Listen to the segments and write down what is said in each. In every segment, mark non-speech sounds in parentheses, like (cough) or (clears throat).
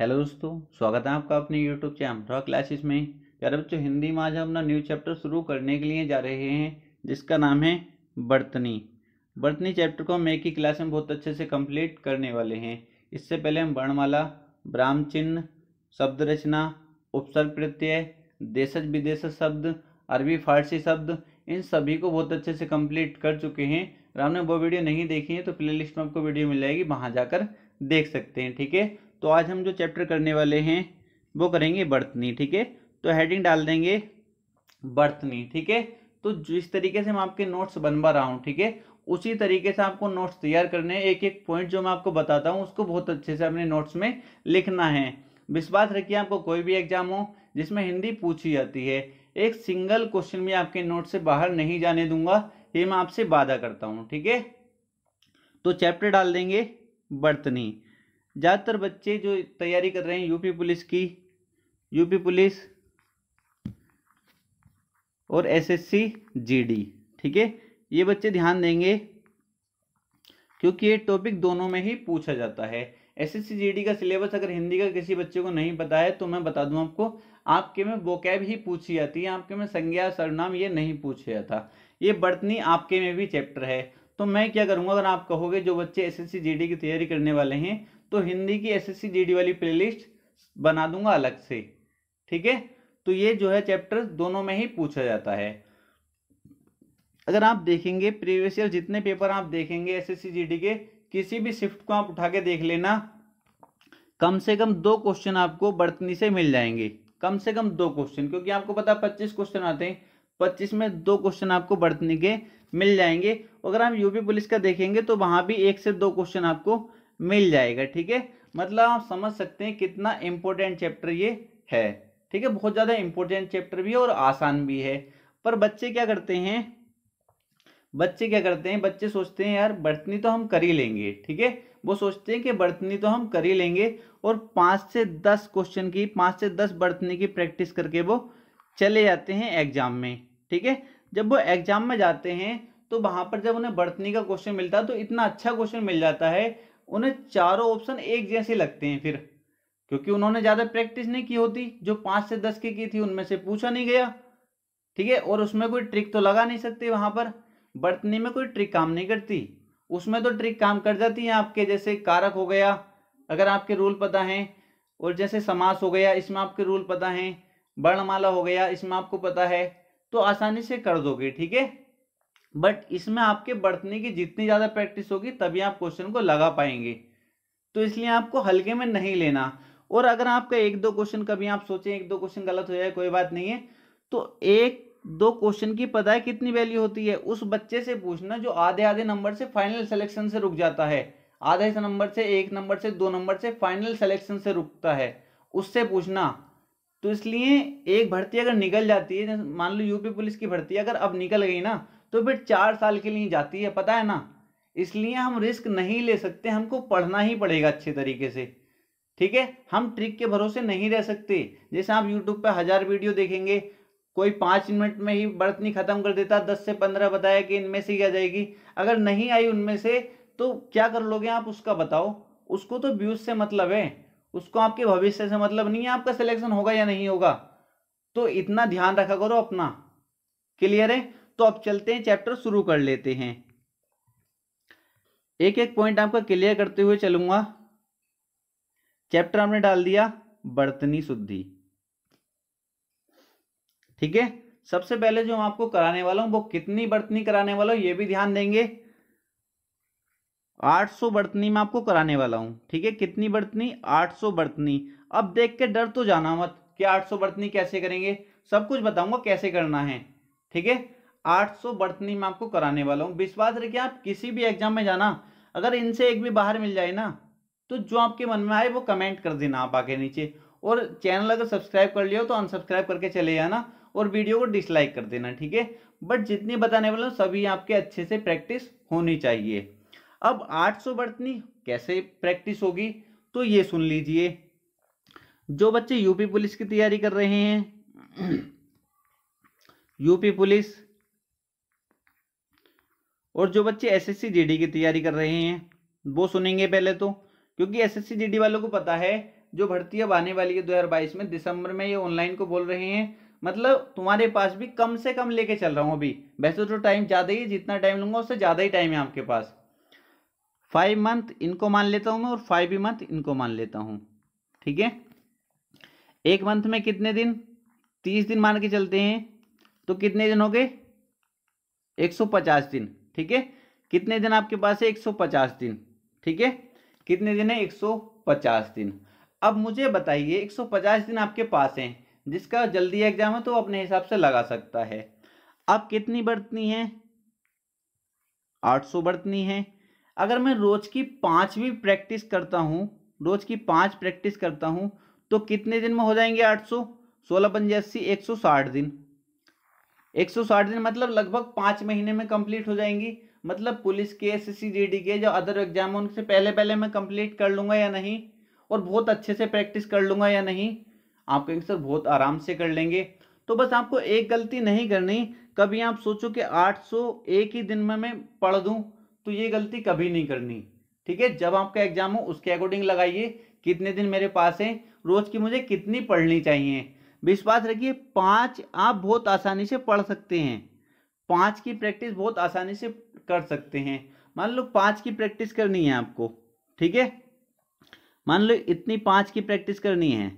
Hello दोस्तों स्वागत है आपका अपने यूट्यूब चैनल ड्रॉ क्लासेस में यार बच्चों हिंदी में आज हम अपना न्यू चैप्टर शुरू करने के लिए जा रहे हैं जिसका नाम है बर्तनी बर्तनी चैप्टर को हम एक ही क्लास में बहुत अच्छे से कंप्लीट करने वाले हैं इससे पहले हम वर्णमाला ब्राह्म चिन्ह शब्द रचना उपसर्ग प्रत्यय देशज विदेश शब्द अरबी फारसी शब्द इन सभी को बहुत अच्छे से कंप्लीट कर चुके हैं और आपने वो वीडियो नहीं देखी है तो प्लेलिस्ट में आपको वीडियो मिल जाएगी वहाँ जाकर देख सकते हैं ठीक है तो आज हम जो चैप्टर करने वाले हैं वो करेंगे बर्तनी ठीक है तो हेडिंग डाल देंगे बर्तनी ठीक है तो जिस तरीके से मैं आपके नोट्स बनवा रहा हूँ ठीक है उसी तरीके से आपको नोट्स तैयार करने हैं एक एक पॉइंट जो मैं आपको बताता हूँ उसको बहुत अच्छे से अपने नोट्स में लिखना है विश्वास रखिए आपको कोई भी एग्जाम हो जिसमें हिंदी पूछी जाती है एक सिंगल क्वेश्चन भी आपके नोट से बाहर नहीं जाने दूंगा ये मैं आपसे वादा करता हूँ ठीक है तो चैप्टर डाल देंगे बर्तनी ज़्यादातर बच्चे जो तैयारी कर रहे हैं यूपी पुलिस की यूपी पुलिस और एसएससी जीडी ठीक है ये बच्चे ध्यान देंगे क्योंकि ये टॉपिक दोनों में ही पूछा जाता है एसएससी जीडी का सिलेबस अगर हिंदी का किसी बच्चे को नहीं पता है तो मैं बता दूं आपको आपके में वोकैब ही पूछी जाती है आपके में संज्ञा सरनाम ये नहीं पूछा जाता ये बर्तनी आपके में भी चैप्टर है तो मैं क्या करूँगा अगर आप कहोगे जो बच्चे एस एस की तैयारी करने वाले हैं तो हिंदी की एसएससी जीडी वाली प्लेलिस्ट बना दूंगा अलग से ठीक है तो ये जो है चैप्टर दोनों में ही पूछा जाता है अगर आप देखेंगे प्रीवियस ईयर जितने पेपर आप देखेंगे एसएससी जीडी के किसी भी शिफ्ट को आप उठा के देख लेना कम से कम दो क्वेश्चन आपको बर्तनी से मिल जाएंगे कम से कम दो क्वेश्चन क्योंकि आपको पता पच्चीस क्वेश्चन आते हैं पच्चीस में दो क्वेश्चन आपको बर्तनी के मिल जाएंगे अगर आप यूपी पुलिस का देखेंगे तो वहां भी एक से दो क्वेश्चन आपको मिल जाएगा ठीक है मतलब आप समझ सकते हैं कितना इम्पोर्टेंट चैप्टर ये है ठीक है बहुत ज़्यादा इम्पोर्टेंट चैप्टर भी है और आसान भी है पर बच्चे क्या करते हैं बच्चे क्या करते हैं बच्चे सोचते हैं यार बर्तनी तो हम कर ही लेंगे ठीक है वो सोचते हैं कि बर्तनी तो हम कर ही लेंगे और पाँच से दस क्वेश्चन की पाँच से दस बर्तनी की प्रैक्टिस करके वो चले जाते हैं एग्जाम में ठीक है जब वो एग्जाम में जाते हैं तो वहाँ पर जब उन्हें बर्तनी का क्वेश्चन मिलता है तो इतना अच्छा क्वेश्चन मिल जाता है उन्हें चारों ऑप्शन एक जैसे लगते हैं फिर क्योंकि उन्होंने ज़्यादा प्रैक्टिस नहीं की होती जो पाँच से दस की की थी उनमें से पूछा नहीं गया ठीक है और उसमें कोई ट्रिक तो लगा नहीं सकती वहां पर बर्तनी में कोई ट्रिक काम नहीं करती उसमें तो ट्रिक काम कर जाती है आपके जैसे कारक हो गया अगर आपके रूल पता हैं और जैसे समास हो गया इसमें आपके रूल पता है वर्णमाला हो गया इसमें आपको पता है तो आसानी से कर दोगे ठीक है बट इसमें आपके बढ़ने की जितनी ज़्यादा प्रैक्टिस होगी तभी आप क्वेश्चन को लगा पाएंगे तो इसलिए आपको हल्के में नहीं लेना और अगर आपका एक दो क्वेश्चन कभी आप सोचें एक दो क्वेश्चन गलत हो जाए कोई बात नहीं है तो एक दो क्वेश्चन की पता है कितनी वैल्यू होती है उस बच्चे से पूछना जो आधे आधे नंबर से फाइनल सिलेक्शन से रुक जाता है आधे से नंबर से एक नंबर से दो नंबर से फाइनल सिलेक्शन से रुकता है उससे पूछना तो इसलिए एक भर्ती अगर निकल जाती है मान लो यूपी पुलिस की भर्ती अगर अब निकल गई ना तो फिर चार साल के लिए जाती है पता है ना इसलिए हम रिस्क नहीं ले सकते हमको पढ़ना ही पड़ेगा अच्छे तरीके से ठीक है हम ट्रिक के भरोसे नहीं रह सकते जैसे आप यूट्यूब पर हज़ार वीडियो देखेंगे कोई पाँच मिनट में ही बर्थ नहीं ख़त्म कर देता दस से पंद्रह बताया कि इनमें से ही आ जाएगी अगर नहीं आई उनमें से तो क्या कर लोगे आप उसका बताओ उसको तो व्यूज से मतलब है उसको आपके भविष्य से मतलब नहीं है आपका सिलेक्शन होगा या नहीं होगा तो इतना ध्यान रखा करो अपना क्लियर है तो अब चलते हैं चैप्टर शुरू कर लेते हैं एक एक पॉइंट आपका क्लियर करते हुए चलूंगा चैप्टर हमने डाल दिया बर्तनी शुद्धि ठीक है सबसे पहले जो हम आपको कराने वाला हूं वो कितनी बर्तनी कराने वाला हूं ये भी ध्यान देंगे 800 बर्तनी में आपको कराने वाला हूं ठीक है कितनी बर्तनी 800 बर्तनी अब देख के डर तो जाना मत कि 800 बर्तनी कैसे करेंगे सब कुछ बताऊंगा कैसे करना है ठीक है 800 सौ नहीं मैं आपको कराने वाला हूँ विश्वास रखिए आप किसी भी एग्जाम में जाना अगर इनसे एक भी बाहर मिल जाए ना तो जो आपके मन में आए वो कमेंट कर देना आप आगे नीचे और चैनल अगर सब्सक्राइब कर लिया तो अनसब्सक्राइब करके चले जाना और वीडियो को डिसलाइक कर देना ठीक है बट जितनी बताने वाला हूँ सभी आपके अच्छे से प्रैक्टिस होनी चाहिए अब सौ बर्तनी कैसे प्रैक्टिस होगी तो ये सुन लीजिए जो बच्चे यूपी पुलिस की तैयारी कर रहे हैं (clears throat) यूपी पुलिस और जो बच्चे एसएससी जीडी की तैयारी कर रहे हैं वो सुनेंगे पहले तो क्योंकि एसएससी जीडी वालों को पता है जो भर्ती अब आने वाली है बाईस में दिसंबर में ये ऑनलाइन को बोल रहे हैं मतलब तुम्हारे पास भी कम से कम लेके चल रहा हूँ अभी वैसे तो टाइम ज़्यादा ही जितना टाइम लूँगा उससे ज़्यादा ही टाइम है आपके पास फाइव मंथ इनको मान लेता हूँ मैं और फाइव ही मंथ इनको मान लेता हूँ ठीक है एक मंथ में कितने दिन तीस दिन मान के चलते हैं तो कितने दिन हो गए एक सौ पचास दिन ठीक है कितने दिन आपके पास है 150 दिन ठीक है कितने दिन है 150 दिन अब मुझे बताइए 150 दिन आपके पास हैं जिसका जल्दी एग्जाम है तो अपने हिसाब से लगा सकता है अब कितनी बरतनी है 800 बरतनी है अगर मैं रोज की पांचवी भी प्रैक्टिस करता हूँ रोज की पांच प्रैक्टिस करता हूँ तो कितने दिन में हो जाएंगे आठ सौ सोलह पंजे अस्सी साठ दिन 160 दिन मतलब लगभग पाँच महीने में कंप्लीट हो जाएंगी मतलब पुलिस के एस सी जी के जो अदर एग्जाम है उनसे पहले पहले मैं कंप्लीट कर लूँगा या नहीं और बहुत अच्छे से प्रैक्टिस कर लूँगा या नहीं आप कहेंगे सर बहुत आराम से कर लेंगे तो बस आपको एक गलती नहीं करनी कभी आप सोचो कि सौ एक ही दिन में मैं पढ़ दूँ तो ये गलती कभी नहीं करनी ठीक है जब आपका एग्जाम हो उसके अकॉर्डिंग लगाइए कितने दिन मेरे पास है रोज़ की मुझे कितनी पढ़नी चाहिए विश्वास रखिए पाँच आप बहुत आसानी से पढ़ सकते हैं पाँच की प्रैक्टिस बहुत आसानी से कर सकते हैं मान लो पाँच की प्रैक्टिस करनी है आपको ठीक है मान लो इतनी पाँच की प्रैक्टिस करनी है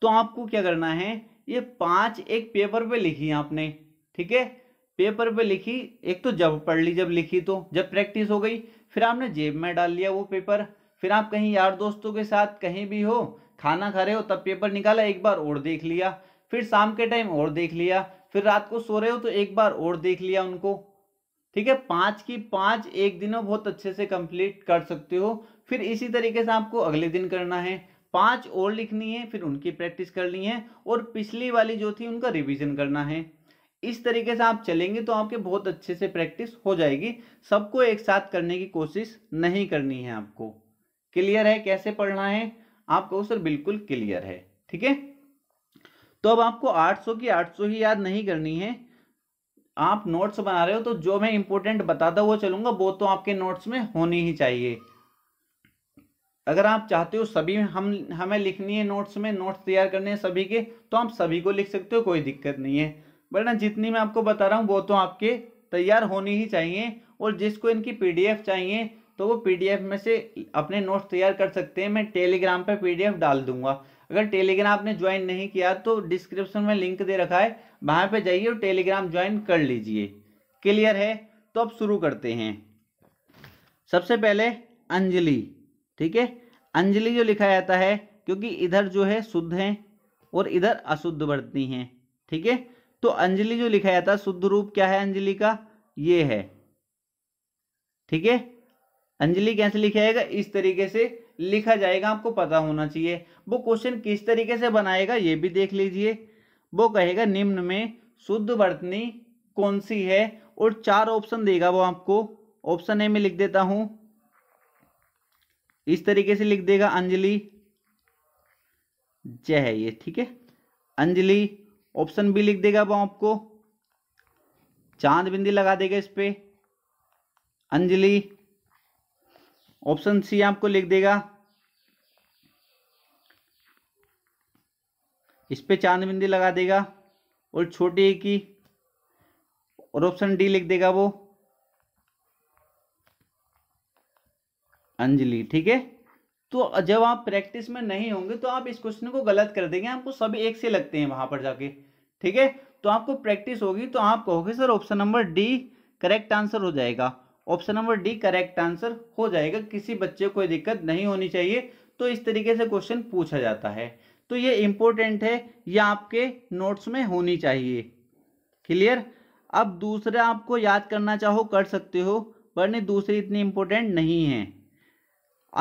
तो आपको क्या करना है ये पाँच एक पेपर पे लिखी आपने ठीक है पेपर पे लिखी एक तो जब पढ़ ली जब लिखी तो जब प्रैक्टिस हो गई फिर आपने जेब में डाल लिया वो पेपर फिर आप कहीं यार दोस्तों के साथ कहीं भी हो खाना खा रहे हो तब पेपर निकाला एक बार और देख लिया फिर शाम के टाइम और देख लिया फिर रात को सो रहे हो तो एक बार और देख लिया उनको ठीक है पाँच की पाँच एक दिन में बहुत अच्छे से कंप्लीट कर सकते हो फिर इसी तरीके से आपको अगले दिन करना है पांच और लिखनी है फिर उनकी प्रैक्टिस करनी है और पिछली वाली जो थी उनका रिविजन करना है इस तरीके से आप चलेंगे तो आपके बहुत अच्छे से प्रैक्टिस हो जाएगी सबको एक साथ करने की कोशिश नहीं करनी है आपको क्लियर है कैसे पढ़ना है आपका उत्तर बिल्कुल क्लियर है ठीक है तो अब आपको 800 की 800 ही याद नहीं करनी है आप नोट्स बना रहे हो तो जो मैं इंपॉर्टेंट बताता वो चलूंगा वो तो आपके नोट्स में होनी ही चाहिए अगर आप चाहते हो सभी हम हमें लिखनी है नोट्स में नोट्स तैयार करने हैं सभी के तो आप सभी को लिख सकते हो कोई दिक्कत नहीं है ना जितनी मैं आपको बता रहा हूँ वो तो आपके तैयार होनी ही चाहिए और जिसको इनकी पीडीएफ चाहिए तो वो पीडीएफ में से अपने नोट्स तैयार कर सकते हैं मैं टेलीग्राम पर पीडीएफ डाल दूंगा अगर टेलीग्राम आपने ज्वाइन नहीं किया तो डिस्क्रिप्शन में लिंक दे रखा है वहाँ पे जाइए और टेलीग्राम ज्वाइन कर लीजिए क्लियर है तो अब शुरू करते हैं सबसे पहले अंजलि ठीक है अंजलि जो लिखा जाता है क्योंकि इधर जो है शुद्ध हैं और इधर अशुद्ध बढ़ती हैं ठीक है तो अंजलि जो लिखा जाता है शुद्ध रूप क्या है अंजलि का ये है ठीक है अंजलि कैसे लिखा जाएगा इस तरीके से लिखा जाएगा आपको पता होना चाहिए वो क्वेश्चन किस तरीके से बनाएगा ये भी देख लीजिए वो कहेगा निम्न में शुद्ध बर्तनी कौन सी है और चार ऑप्शन देगा वो आपको ऑप्शन ए में लिख देता हूं इस तरीके से लिख देगा अंजलि जय है ये ठीक है अंजलि ऑप्शन बी लिख देगा वो आपको चांद बिंदी लगा देगा इस पे अंजलि ऑप्शन सी आपको लिख देगा इस पे चांद बिंदी लगा देगा और छोटे की और ऑप्शन डी लिख देगा वो अंजलि ठीक है तो जब आप प्रैक्टिस में नहीं होंगे तो आप इस क्वेश्चन को गलत कर देंगे आपको सभी एक से लगते हैं वहां पर जाके ठीक है तो आपको प्रैक्टिस होगी तो आप कहोगे sir option number D correct answer हो जाएगा option number D correct answer हो जाएगा किसी बच्चे को कोई दिक्कत नहीं होनी चाहिए तो इस तरीके से क्वेश्चन पूछा जाता है तो ये इंपॉर्टेंट है ये आपके नोट्स में होनी चाहिए क्लियर अब दूसरा आपको याद करना चाहो कर सकते हो वरनी दूसरी इतनी इंपॉर्टेंट नहीं है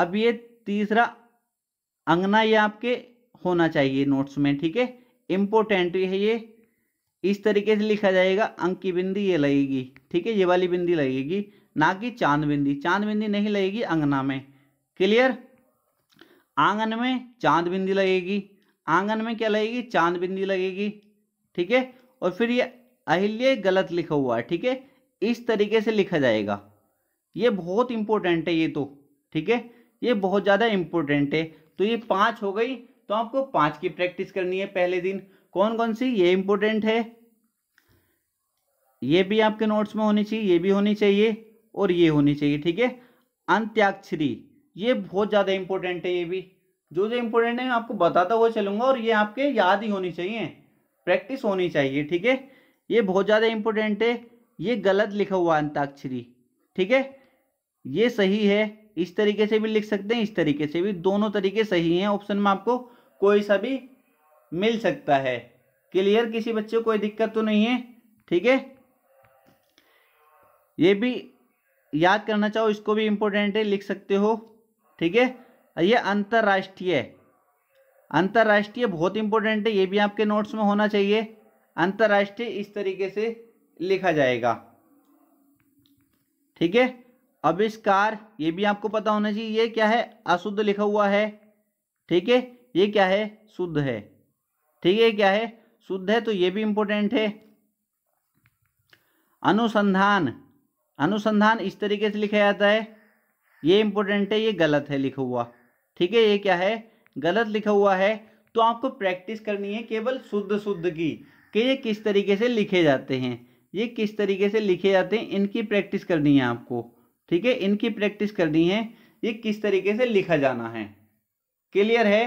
अब ये तीसरा अंगना ये आपके होना चाहिए नोट्स में ठीक है इम्पोर्टेंट है ये इस तरीके से लिखा जाएगा अंक की बिंदी ये लगेगी ठीक है ये वाली बिंदी लगेगी ना कि चांद बिंदी चांद बिंदी नहीं लगेगी अंगना में क्लियर आंगन में चांद बिंदी लगेगी आंगन में क्या लगेगी चांद बिंदी लगेगी ठीक है और फिर ये अहिल्य गलत लिखा हुआ है ठीक है इस तरीके से लिखा जाएगा ये बहुत इंपॉर्टेंट है ये तो ठीक है ये बहुत ज़्यादा इंपॉर्टेंट है तो ये पांच हो गई तो आपको पांच की प्रैक्टिस करनी है पहले दिन कौन कौन सी ये इंपॉर्टेंट है ये भी आपके नोट्स में होनी चाहिए ये भी होनी चाहिए और ये होनी चाहिए ठीक है अंत्याक्षरी ये बहुत ज़्यादा इंपॉर्टेंट है ये भी जो जो इंपॉर्टेंट है मैं आपको बताता हुआ चलूंगा और ये आपके याद ही होनी चाहिए प्रैक्टिस होनी चाहिए ठीक है ये बहुत ज़्यादा इंपॉर्टेंट है ये गलत लिखा हुआ अंताक्षरी ठीक है ये सही है इस तरीके से भी लिख सकते हैं इस तरीके से भी दोनों तरीके सही हैं ऑप्शन में आपको कोई सा भी मिल सकता है क्लियर किसी बच्चे को कोई दिक्कत तो नहीं है ठीक है ये भी याद करना चाहो इसको भी इम्पोर्टेंट है लिख सकते हो ठीक है ये अंतर्राष्ट्रीय अंतर्राष्ट्रीय बहुत इंपॉर्टेंट है ये भी आपके नोट्स में होना चाहिए अंतर्राष्ट्रीय इस तरीके से लिखा जाएगा ठीक है आविष्कार ये भी आपको पता होना चाहिए ये क्या है अशुद्ध लिखा हुआ है ठीक है ये क्या है शुद्ध है ठीक है क्या है शुद्ध है तो ये भी इंपॉर्टेंट है अनुसंधान अनुसंधान इस तरीके से लिखा जाता है ये इंपॉर्टेंट है ये गलत है लिखा हुआ ठीक है ये क्या है गलत लिखा हुआ है तो आपको प्रैक्टिस करनी है केवल शुद्ध शुद्ध की कि ये किस तरीके से लिखे जाते हैं ये किस तरीके से लिखे जाते हैं इनकी प्रैक्टिस करनी है आपको ठीक है इनकी प्रैक्टिस करनी है ये किस तरीके से लिखा जाना है क्लियर है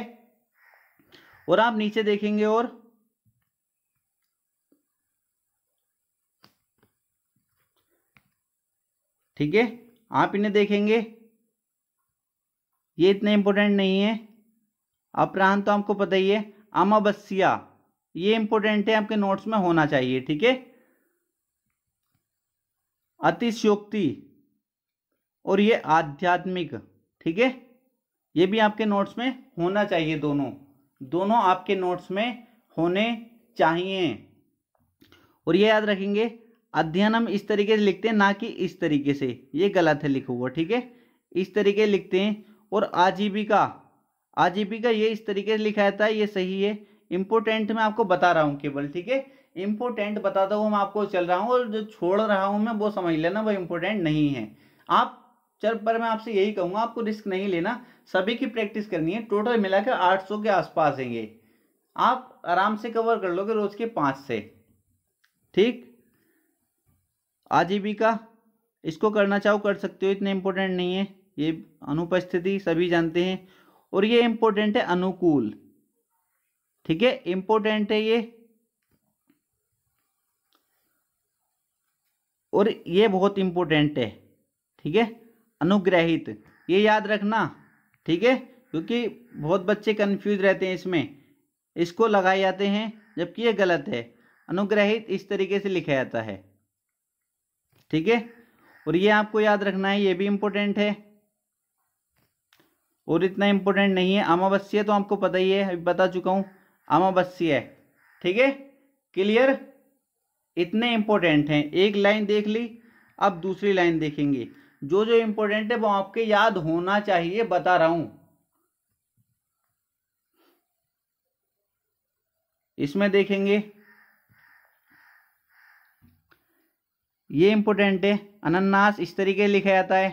और आप नीचे देखेंगे और ठीक है आप इन्हें देखेंगे ये इतने इम्पोर्टेंट नहीं है अपरांत तो आपको पता ही है अमावस्या ये इंपॉर्टेंट है आपके नोट्स में होना चाहिए ठीक है अतिशोक्ति और ये आध्यात्मिक ठीक है ये भी आपके नोट्स में होना चाहिए दोनों दोनों आपके नोट्स में होने चाहिए और ये याद रखेंगे अध्ययन हम इस तरीके से लिखते हैं ना कि इस तरीके से ये गलत है लिखा हुआ ठीक है इस तरीके लिखते हैं और आजीविका आजीविका ये इस तरीके से लिखा जाता है ये सही है इम्पोर्टेंट मैं आपको बता रहा हूँ केवल ठीक है इम्पोर्टेंट बताता हूँ मैं आपको चल रहा हूँ और जो छोड़ रहा हूँ मैं वो समझ लेना वो इम्पोर्टेंट नहीं है आप चल पर मैं आपसे यही कहूँगा आपको रिस्क नहीं लेना सभी की प्रैक्टिस करनी है टोटल मिलाकर सौ के आसपास हैं आप आराम से कवर कर लोगे रोज के पाँच से ठीक आजीविका इसको करना चाहो कर सकते हो इतने इम्पोर्टेंट नहीं है ये अनुपस्थिति सभी जानते हैं और ये इम्पोर्टेंट है अनुकूल ठीक है इम्पोर्टेंट है ये और ये बहुत इम्पोर्टेंट है ठीक है अनुग्रहित ये याद रखना ठीक है क्योंकि बहुत बच्चे कंफ्यूज रहते हैं इसमें इसको लगाए जाते हैं जबकि ये गलत है अनुग्रहित इस तरीके से लिखा जाता है ठीक है और ये आपको याद रखना है ये भी इम्पोर्टेंट है और इतना इम्पोर्टेंट नहीं है अमावस्या तो आपको पता ही है अभी बता चुका हूँ अमावस्या है ठीक है क्लियर इतने इम्पोर्टेंट हैं एक लाइन देख ली अब दूसरी लाइन देखेंगे जो जो इम्पोर्टेंट है वो आपके याद होना चाहिए बता रहा हूँ इसमें देखेंगे ये इंपॉर्टेंट है अनन्नास इस तरीके लिखा जाता है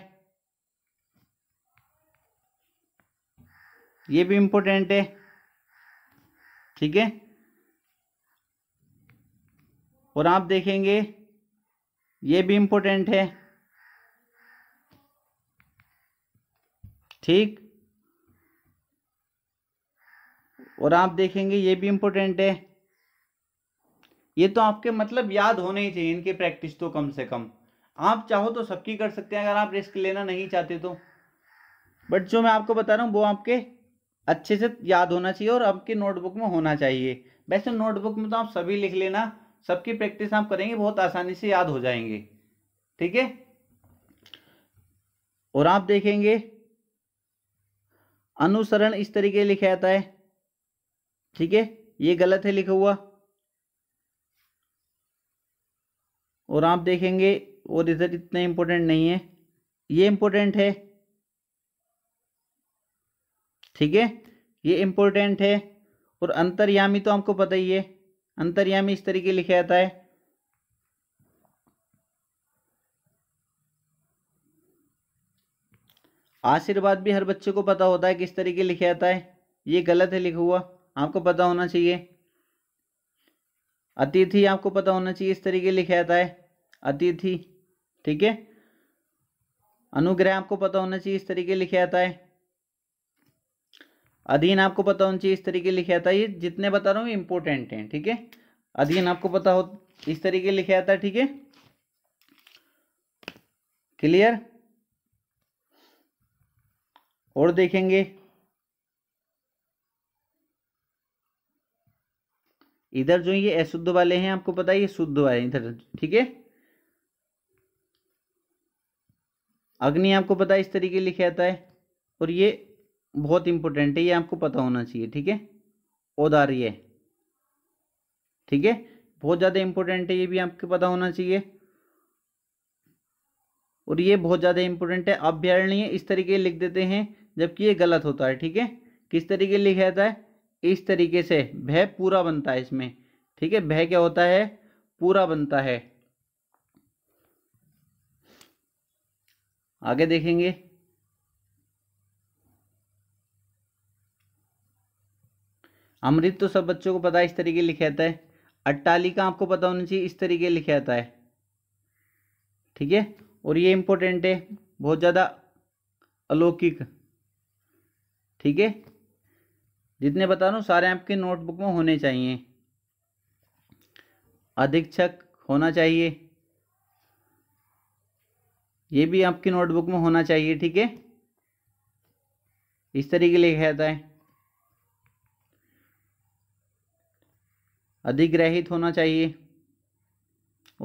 ये भी इंपॉर्टेंट है ठीक है और आप देखेंगे ये भी इंपॉर्टेंट है ठीक और आप देखेंगे ये भी इंपॉर्टेंट है ये तो आपके मतलब याद होने ही चाहिए इनकी प्रैक्टिस तो कम से कम आप चाहो तो सबकी कर सकते हैं अगर आप रिस्क लेना नहीं चाहते तो बट जो मैं आपको बता रहा हूँ वो आपके अच्छे से याद होना चाहिए और आपके नोटबुक में होना चाहिए वैसे नोटबुक में तो आप सभी लिख लेना सबकी प्रैक्टिस आप करेंगे बहुत आसानी से याद हो जाएंगे ठीक है और आप देखेंगे अनुसरण इस तरीके लिखा जाता है ठीक है ये गलत है लिखा हुआ और आप देखेंगे वो रिजल्ट इतना इम्पोर्टेंट नहीं है ये इम्पोर्टेंट है ठीक है ये इम्पोर्टेंट है और अंतर्यामी तो आपको पता ही है अंतर्यामी इस तरीके लिखा जाता है आशीर्वाद भी हर बच्चे को पता होता है किस तरीके लिखा जाता है ये गलत है लिखा हुआ आपको पता होना चाहिए अतिथि आपको पता होना चाहिए इस तरीके लिखा जाता है अतिथि ठीक है अनुग्रह आपको पता होना चाहिए इस तरीके लिखा जाता है अधीन आपको पता होना चाहिए इस तरीके लिखा जाता है ये जितने बता रहा हूँ इंपॉर्टेंट हैं ठीक है अधीन आपको पता हो इस तरीके लिखा जाता है ठीक है क्लियर और देखेंगे इधर जो ये अशुद्ध वाले हैं आपको पता है ये शुद्ध वाले इधर ठीक है अग्नि आपको पता है इस तरीके लिखे आता है और ये बहुत इंपॉर्टेंट है ये आपको पता होना चाहिए ठीक है औदार्य ठीक है बहुत ज़्यादा इंपॉर्टेंट है ये भी आपको पता होना चाहिए और ये बहुत ज़्यादा इंपॉर्टेंट है अभ्यारण्य इस तरीके लिख देते हैं जबकि ये गलत होता है ठीक है किस तरीके लिखा जाता है इस तरीके से भय पूरा बनता है इसमें ठीक है भय क्या होता है पूरा बनता है आगे देखेंगे अमृत तो सब बच्चों को पता है इस तरीके लिखा जाता है अट्टालिका आपको पता होना चाहिए इस तरीके लिखा जाता है ठीक है और ये इंपॉर्टेंट है बहुत ज़्यादा अलौकिक ठीक है जितने बता रहा हूँ सारे आपके नोटबुक में होने चाहिए अधीक्षक होना चाहिए ये भी आपकी नोटबुक में होना चाहिए ठीक है इस तरीके लिखा जाता है अधिग्रहित होना चाहिए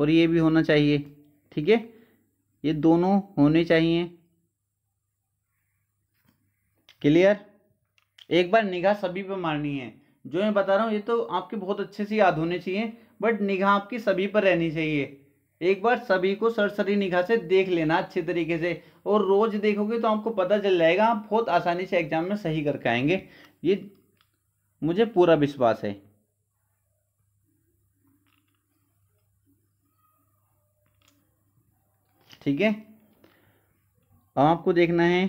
और ये भी होना चाहिए ठीक है ये दोनों होने चाहिए क्लियर एक बार निगाह सभी पर मारनी है जो मैं बता रहा हूँ ये तो आपके बहुत अच्छे से याद होने चाहिए बट निगाह आपकी सभी पर रहनी चाहिए एक बार सभी को सरसरी निगाह से देख लेना अच्छे तरीके से और रोज़ देखोगे तो आपको पता चल जाएगा आप बहुत आसानी से एग्ज़ाम में सही करके आएंगे ये मुझे पूरा विश्वास है ठीक है अब आपको देखना है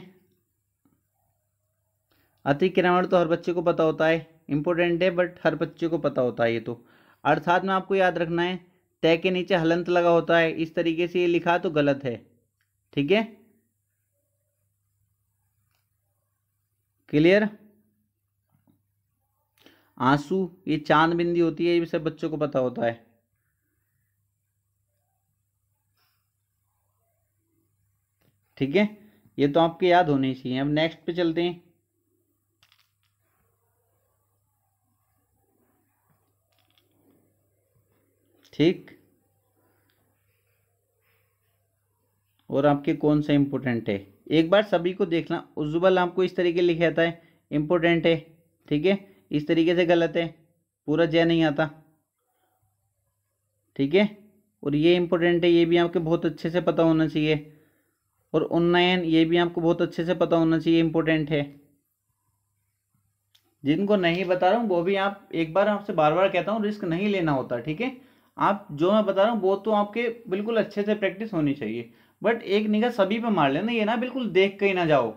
अतिक्रमण तो हर बच्चे को पता होता है इंपॉर्टेंट है बट हर बच्चे को पता होता है ये तो अर्थात में आपको याद रखना है तय के नीचे हलंत लगा होता है इस तरीके से ये लिखा तो गलत है ठीक है क्लियर आंसू ये चांद बिंदी होती है ये सब बच्चों को पता होता है ठीक है ये तो आपके याद होने चाहिए अब नेक्स्ट पे चलते हैं ठीक और आपके कौन सा इंपोर्टेंट है एक बार सभी को देखना उज्जुबल आपको इस तरीके लिखे आता है इंपोर्टेंट है ठीक है इस तरीके से गलत है पूरा जय नहीं आता ठीक है और ये इंपोर्टेंट है ये भी आपके बहुत अच्छे से पता होना चाहिए और उन्नयन ये भी आपको बहुत अच्छे से पता होना चाहिए इंपोर्टेंट है जिनको नहीं बता रहा हूँ वो भी आप एक बार आपसे बार बार कहता हूँ रिस्क नहीं लेना होता ठीक है आप जो मैं बता रहा हूँ वो तो आपके बिल्कुल अच्छे से प्रैक्टिस होनी चाहिए बट एक निगाह सभी पे मार लेना ये ना बिल्कुल देख के ही ना जाओ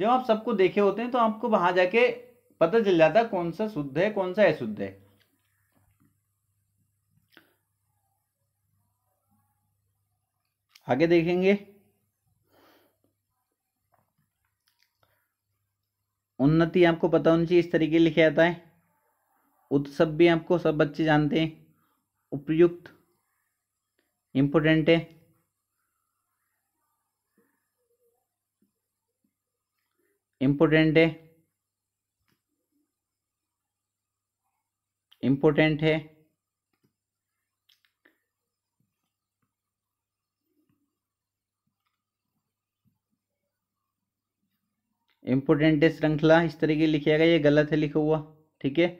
जब आप सबको देखे होते हैं तो आपको वहां जाके पता चल जाता है कौन सा शुद्ध है कौन सा अशुद्ध है आगे देखेंगे उन्नति आपको पता होनी चाहिए इस तरीके लिखे आता है उत्सव भी आपको सब बच्चे जानते हैं उपयुक्त इंपोर्टेंट है इंपोर्टेंट है इंपोर्टेंट है इम्पोर्टेंट है श्रृंखला इस तरीके लिखा गया ये गलत है लिखा हुआ ठीक है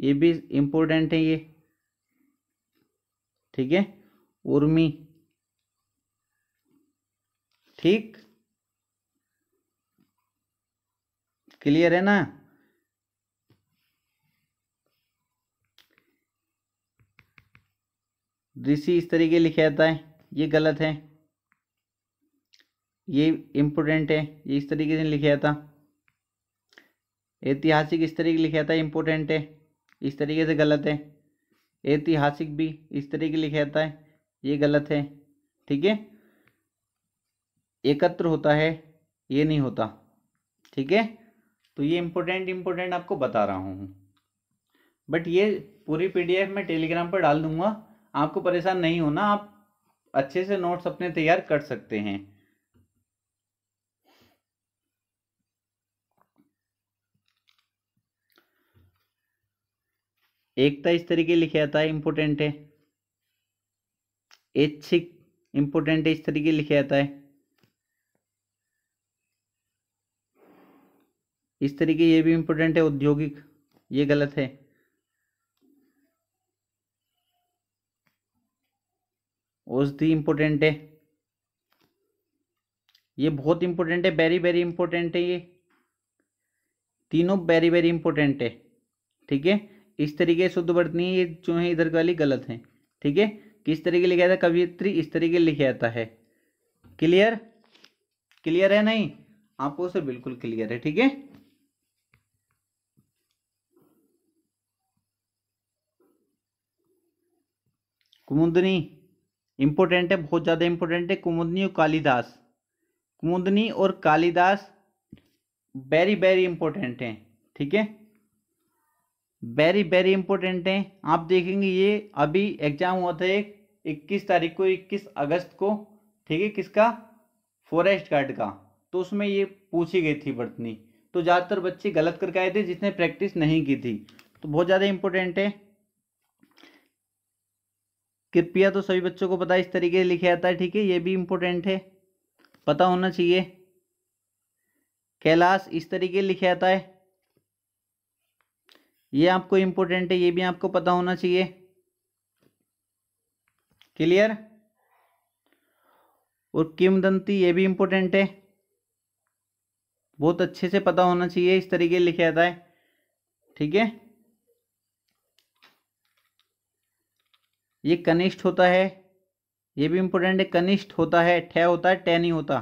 ये भी इम्पोर्टेंट है ये ठीक है उर्मी ठीक क्लियर है ना ऋषि इस तरीके लिखा जाता है ये गलत है ये इम्पोर्टेंट है ये इस तरीके से लिखा जाता ऐतिहासिक इस तरीके लिखा जाता है इम्पोर्टेंट है इस तरीके से गलत है ऐतिहासिक भी इस तरीके लिखा जाता है ये गलत है ठीक है एकत्र होता है ये नहीं होता ठीक है तो ये इम्पोर्टेंट इम्पोर्टेंट आपको बता रहा हूँ बट ये पूरी पीडीएफ मैं टेलीग्राम पर डाल दूंगा आपको परेशान नहीं होना आप अच्छे से नोट्स अपने तैयार कर सकते हैं एकता इस तरीके लिखे जाता है इंपोर्टेंट है ऐच्छिक इंपोर्टेंट इस तरीके लिखे जाता है इस तरीके ये भी इंपोर्टेंट है औद्योगिक ये गलत है औषधि इंपोर्टेंट है ये बहुत इंपोर्टेंट है वेरी वेरी इंपोर्टेंट है ये तीनों वेरी वेरी इंपोर्टेंट है ठीक है इस तरीके शुद्ध वर्तनी ये जो है इधर वाली गलत है ठीक है किस तरीके लिखा जाता है कवियत्री इस तरीके लिखा जाता है क्लियर क्लियर है नहीं आपको उसे बिल्कुल क्लियर है ठीक है कुमुदनी इंपॉर्टेंट है बहुत ज़्यादा इंपोर्टेंट है कुमुदनी और कालिदास कुमुदनी और कालिदास वेरी वेरी इंपॉर्टेंट है ठीक है वेरी वेरी इंपॉर्टेंट है आप देखेंगे ये अभी एग्जाम हुआ था एक इक्कीस तारीख को इक्कीस अगस्त को ठीक है किसका फॉरेस्ट गार्ड का तो उसमें ये पूछी गई थी बर्तनी तो ज़्यादातर बच्चे गलत करके आए थे जिसने प्रैक्टिस नहीं की थी तो बहुत ज़्यादा इंपॉर्टेंट है कृपया तो सभी बच्चों को पता इस तरीके से लिखे आता है ठीक है ये भी इम्पोर्टेंट है पता होना चाहिए कैलाश इस तरीके लिखे आता है ये आपको इम्पोर्टेंट है ये भी आपको पता होना चाहिए क्लियर और किमदंती ये भी इम्पोर्टेंट है बहुत अच्छे से पता होना चाहिए इस तरीके लिखा जाता है ठीक है ये कनिष्ठ होता है ये भी इम्पोर्टेंट है कनिष्ठ होता है ठह होता है नहीं होता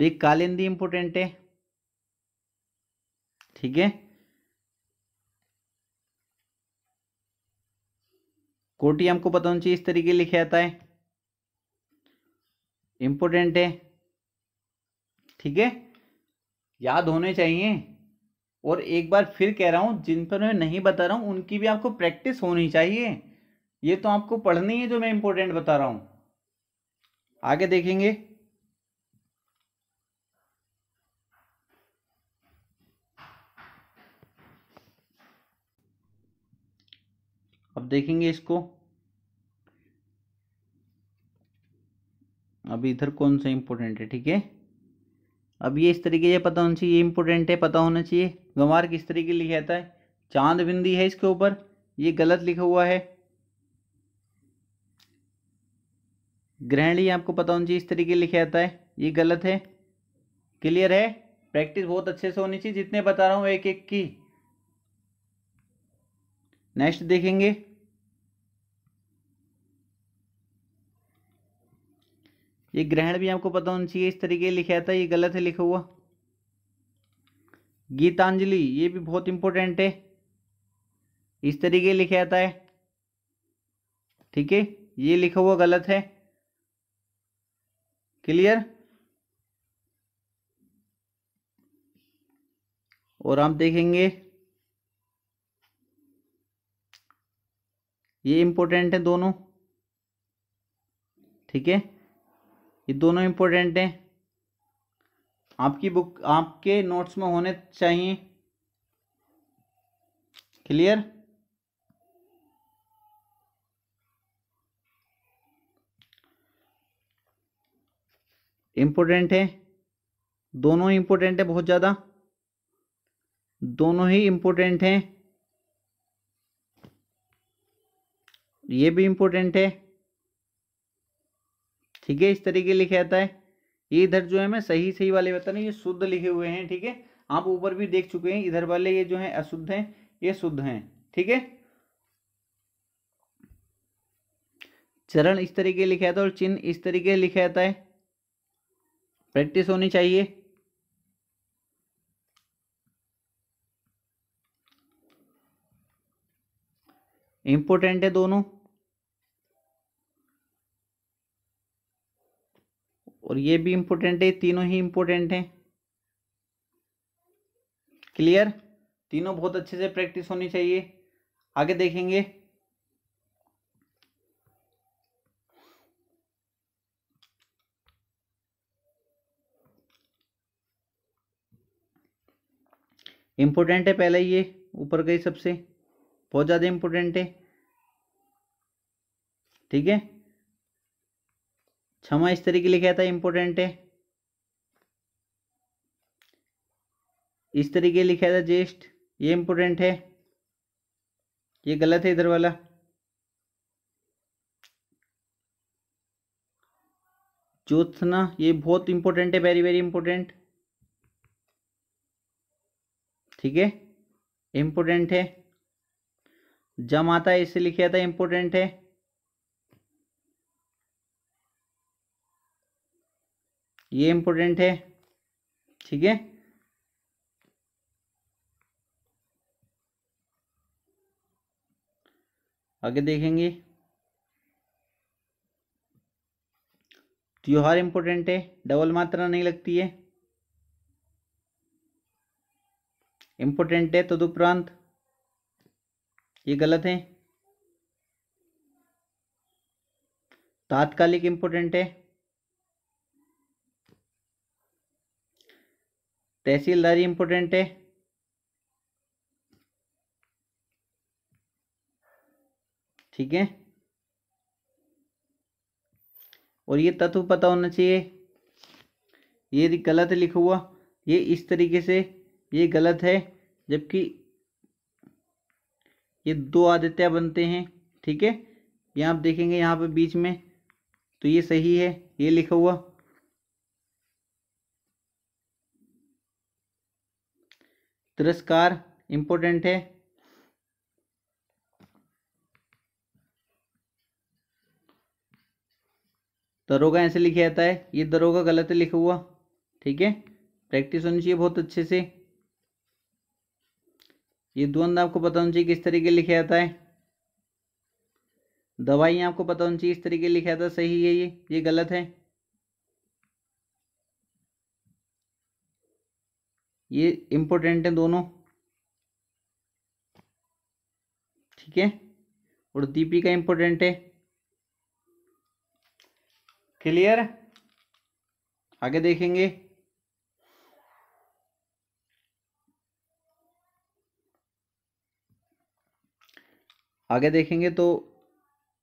और ये कालिंदी इंपोर्टेंट है ठीक है कोटी हमको पता होना चाहिए इस तरीके लिखे आता है इंपोर्टेंट है ठीक है याद होने चाहिए और एक बार फिर कह रहा हूं जिन पर मैं नहीं बता रहा हूं उनकी भी आपको प्रैक्टिस होनी चाहिए ये तो आपको पढ़नी है जो मैं इंपोर्टेंट बता रहा हूं आगे देखेंगे अब देखेंगे इसको अब इधर कौन सा इम्पोर्टेंट है ठीक है अब ये इस तरीके से पता होना चाहिए इम्पोर्टेंट है पता होना चाहिए गंवार किस तरीके लिखा जाता है चांद बिंदी है इसके ऊपर ये गलत लिखा हुआ है ग्रहण ये आपको पता होना चाहिए इस तरीके लिखा जाता है ये गलत है क्लियर है प्रैक्टिस बहुत अच्छे से होनी चाहिए जितने बता रहा हूं एक एक की नेक्स्ट देखेंगे ये ग्रहण भी आपको पता होना चाहिए इस तरीके लिखा था ये गलत है लिखा हुआ गीतांजलि ये भी बहुत इंपॉर्टेंट है इस तरीके लिखा जाता है ठीक है ये लिखा हुआ गलत है क्लियर और आप देखेंगे ये इम्पोर्टेंट है दोनों ठीक है ये दोनों इम्पोर्टेंट हैं आपकी बुक आपके नोट्स में होने चाहिए क्लियर इम्पोर्टेंट है दोनों इम्पोर्टेंट है बहुत ज़्यादा दोनों ही इम्पोर्टेंट हैं ये भी इम्पोर्टेंट है ठीक है इस तरीके लिखे आता है ये इधर जो है मैं सही सही वाले बता रहा ये शुद्ध लिखे हुए हैं ठीक है आप ऊपर भी देख चुके हैं इधर वाले ये जो है अशुद्ध हैं ये शुद्ध हैं ठीक है चरण इस तरीके लिखा जाता है और चिन्ह इस तरीके लिखा जाता है प्रैक्टिस होनी चाहिए इंपोर्टेंट है दोनों और ये भी इम्पोर्टेंट है तीनों ही इम्पोर्टेंट हैं क्लियर तीनों बहुत अच्छे से प्रैक्टिस होनी चाहिए आगे देखेंगे इम्पोर्टेंट है पहले ये ऊपर गई सबसे बहुत ज़्यादा इम्पोर्टेंट है ठीक है क्षमा इस तरीके लिखा था इंपोर्टेंट है इस तरीके लिखा था जेस्ट ये इंपॉर्टेंट है ये गलत है इधर वाला ज्योत्सना ये बहुत इंपॉर्टेंट है वेरी वेरी इंपॉर्टेंट ठीक है इंपॉर्टेंट है जमाता इसे लिखा था इंपॉर्टेंट है ये इम्पोर्टेंट है ठीक है आगे देखेंगे त्योहार इम्पोर्टेंट है डबल मात्रा नहीं लगती है इम्पोर्टेंट है तदुपरांत तो ये गलत है तात्कालिक इम्पोर्टेंट है तहसीलदारी इंपॉर्टेंट इंपोर्टेंट है ठीक है और ये तत्व पता होना चाहिए ये यदि गलत लिखा हुआ ये इस तरीके से ये गलत है जबकि ये दो आदित्य बनते हैं ठीक है ये आप देखेंगे यहाँ पे बीच में तो ये सही है ये लिखा हुआ तिरस्कार इम्पोर्टेंट है दरोगा ऐसे लिखा जाता है ये दरोगा गलत है लिखा हुआ ठीक है प्रैक्टिस होनी चाहिए बहुत अच्छे से ये द्वंद आपको पता होना चाहिए किस तरीके लिखा जाता है दवाइयाँ आपको पता होनी चाहिए इस तरीके लिखा जाता है सही है ये ये गलत है ये इम्पोर्टेंट हैं दोनों ठीक है और दीपिका इम्पोर्टेंट है क्लियर आगे देखेंगे आगे देखेंगे तो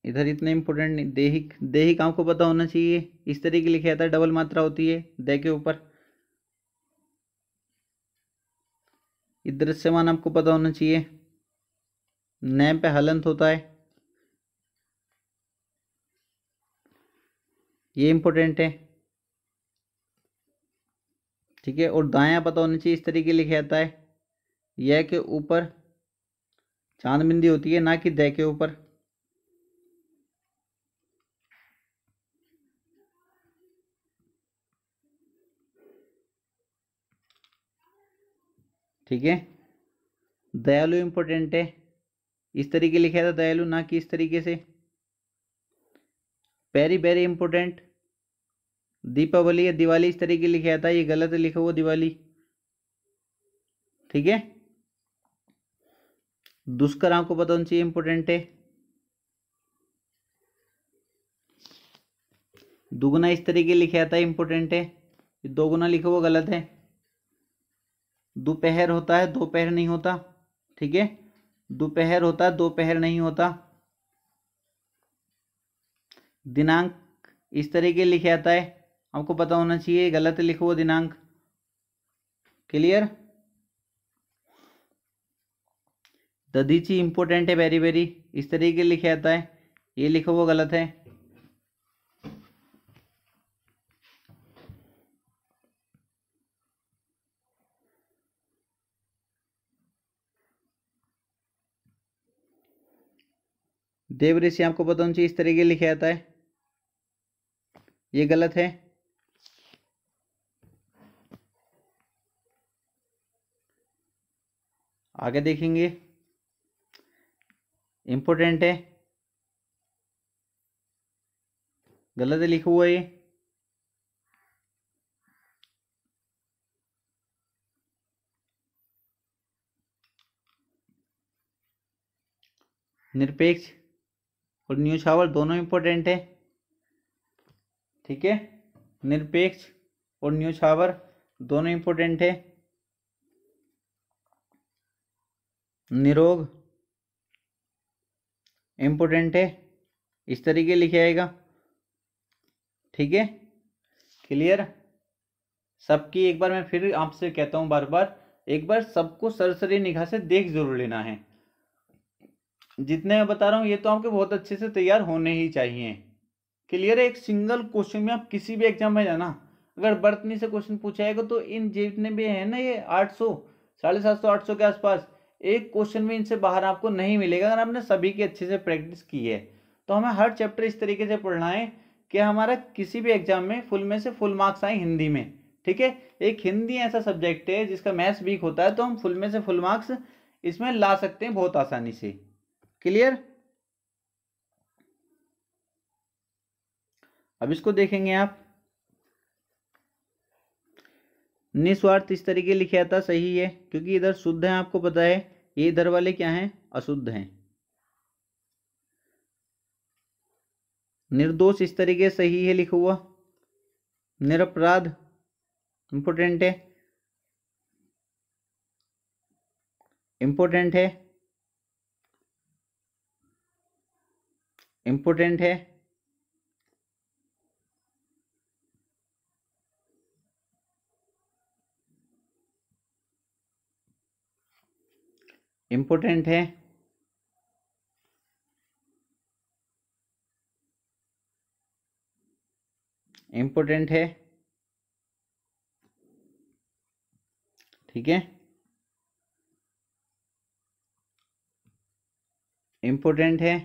इधर इतने इम्पोर्टेंट नहीं देहिक देहिक आपको पता होना चाहिए इस तरीके लिखा जाता है डबल मात्रा होती है दे के ऊपर दृश्यमान आपको पता होना चाहिए नैम पे हलंत होता है ये इंपॉर्टेंट है ठीक है और दाया पता होना चाहिए इस तरीके लिखे आता है यह के ऊपर चांद बिंदी होती है ना कि दह के ऊपर ठीक है दयालु इम्पोर्टेंट है इस तरीके लिखा था तो दयालु ना कि इस तरीके से वेरी वेरी इंपॉर्टेंट दीपावली या दिवाली इस तरीके लिखा था ये गलत लिखा हुआ दिवाली ठीक है दुष्कर आपको पता होना चाहिए इंपॉर्टेंट है दुगुना इस तरीके लिखा था इंपॉर्टेंट है दोगुना लिखा हुआ गलत है दोपहर होता है दोपहर नहीं होता ठीक है दोपहर होता है दोपहर नहीं होता दिनांक इस तरीके लिखे आता है आपको पता होना चाहिए गलत लिखो वो दिनांक क्लियर दधीची इंपोर्टेंट है वेरी वेरी इस तरीके लिखे आता है ये लिखो वो गलत है देव ऋषि आपको पता होना चाहिए इस तरीके लिखा जाता है ये गलत है आगे देखेंगे इंपोर्टेंट है गलत है लिखा हुआ ये निरपेक्ष और न्यू हावर दोनों इम्पोर्टेंट है ठीक है निरपेक्ष और न्यू छावर दोनों इम्पोर्टेंट है निरोग इम्पोर्टेंट है इस तरीके लिखे आएगा ठीक है क्लियर सबकी एक बार मैं फिर आपसे कहता हूँ बार बार एक बार सबको सरसरी निगाह से देख जरूर लेना है जितने मैं बता रहा हूँ ये तो आपके बहुत अच्छे से तैयार होने ही चाहिए क्लियर है एक सिंगल क्वेश्चन में आप किसी भी एग्जाम में जाना अगर बर्तनी से क्वेश्चन पूछा जाएगा तो इन जितने भी हैं ना ये आठ सौ साढ़े सात सौ आठ सौ के आसपास एक क्वेश्चन भी इनसे बाहर आपको नहीं मिलेगा अगर आपने सभी की अच्छे से प्रैक्टिस की है तो हमें हर चैप्टर इस तरीके से पढ़ना है कि हमारा किसी भी एग्जाम में फुल में से फुल मार्क्स आए हिंदी में ठीक है एक हिंदी ऐसा सब्जेक्ट है जिसका मैथ्स वीक होता है तो हम फुल में से फुल मार्क्स इसमें ला सकते हैं बहुत आसानी से क्लियर अब इसको देखेंगे आप निस्वार्थ इस तरीके लिखा जाता सही है क्योंकि इधर शुद्ध है आपको पता है ये इधर वाले क्या हैं अशुद्ध हैं निर्दोष इस तरीके सही है लिखा हुआ निरपराध इंपोर्टेंट है इंपोर्टेंट है इम्पोर्टेंट है इम्पोर्टेंट है इम्पोर्टेंट है ठीक है इम्पोर्टेंट है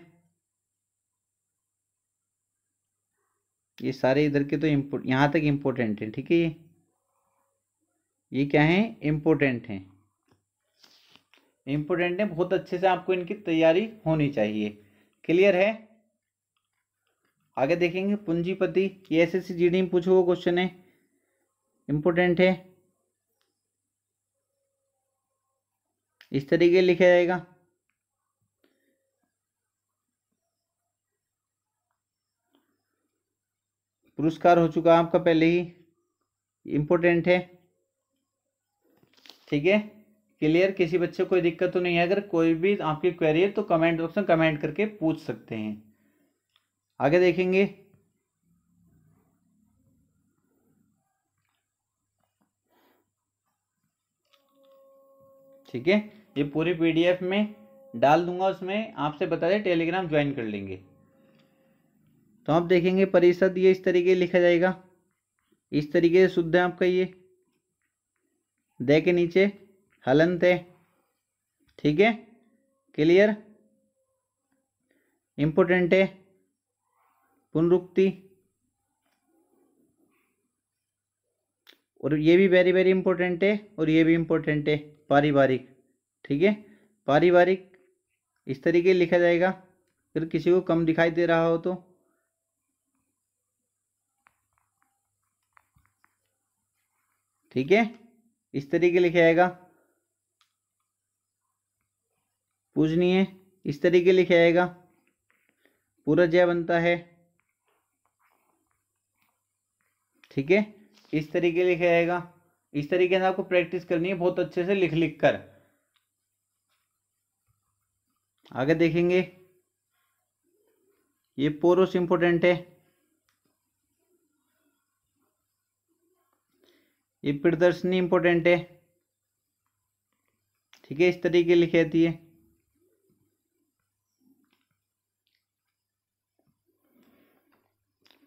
ये सारे इधर के तो इम्पोर्ट यहाँ तक इम्पोर्टेंट हैं ठीक है ये ये क्या है इम्पोर्टेंट हैं इम्पोर्टेंट है बहुत अच्छे से आपको इनकी तैयारी होनी चाहिए क्लियर है आगे देखेंगे पूंजीपति ये S S C G D में पूछा हुआ क्वेश्चन है इम्पोर्टेंट है इस तरीके लिखा जाएगा पुरस्कार हो चुका आपका पहले ही इम्पोर्टेंट है ठीक है क्लियर किसी बच्चे को कोई दिक्कत तो नहीं है अगर कोई भी आपकी क्वेरी है तो कमेंट बॉक्स में कमेंट करके पूछ सकते हैं आगे देखेंगे ठीक है ये पूरी पीडीएफ में डाल दूंगा उसमें आपसे बता दें टेलीग्राम ज्वाइन कर लेंगे तो आप देखेंगे परिषद ये इस तरीके लिखा जाएगा इस तरीके से शुद्ध है आपका ये दे के नीचे हलंत है ठीक है क्लियर इम्पोर्टेंट है पुनरुक्ति और ये भी वेरी वेरी इंपॉर्टेंट है और ये भी इम्पोर्टेंट है पारिवारिक ठीक है पारिवारिक इस तरीके लिखा जाएगा अगर किसी को कम दिखाई दे रहा हो तो ठीक है इस तरीके लिखे आएगा पूजनीय इस तरीके लिखे आएगा पूरा जय बनता है ठीक है इस तरीके लिखे आएगा इस तरीके से आपको प्रैक्टिस करनी है बहुत अच्छे से लिख लिख कर आगे देखेंगे ये पोरोस इंपोर्टेंट है ये प्रदर्शनी इंपॉर्टेंट है ठीक है इस तरीके लिखे थी है